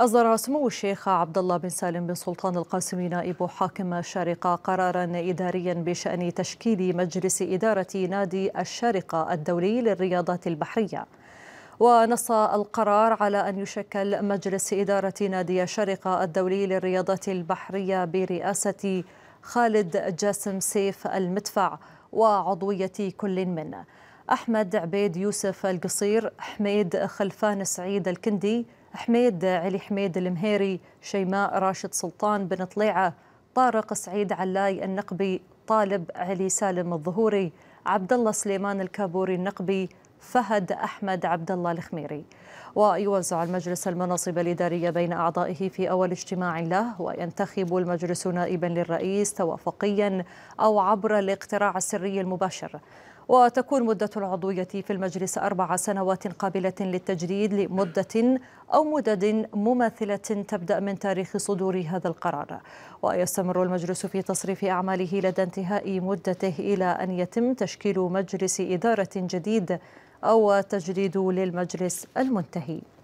أصدر سمو الشيخ عبد الله بن سالم بن سلطان القاسمي نائب حاكم الشارقة قرارا إداريا بشأن تشكيل مجلس إدارة نادي الشارقة الدولي للرياضات البحرية ونص القرار على أن يشكل مجلس إدارة نادي الشارقة الدولي للرياضات البحرية برئاسة خالد جاسم سيف المدفع وعضوية كل منه أحمد عبيد يوسف القصير حميد خلفان سعيد الكندي حميد علي حميد المهيري شيماء راشد سلطان بن طليعة طارق سعيد علاي النقبي طالب علي سالم الظهوري عبد الله سليمان الكابوري النقبي فهد أحمد عبد الله الخميري ويوزع المجلس المناصب الإدارية بين أعضائه في أول اجتماع له وينتخب المجلس نائبا للرئيس توافقيا أو عبر الاقتراع السري المباشر وتكون مدة العضوية في المجلس أربع سنوات قابلة للتجديد لمدة أو مدد مماثلة تبدأ من تاريخ صدور هذا القرار ويستمر المجلس في تصريف أعماله لدى انتهاء مدته إلى أن يتم تشكيل مجلس إدارة جديد أو تجريد للمجلس المنتهي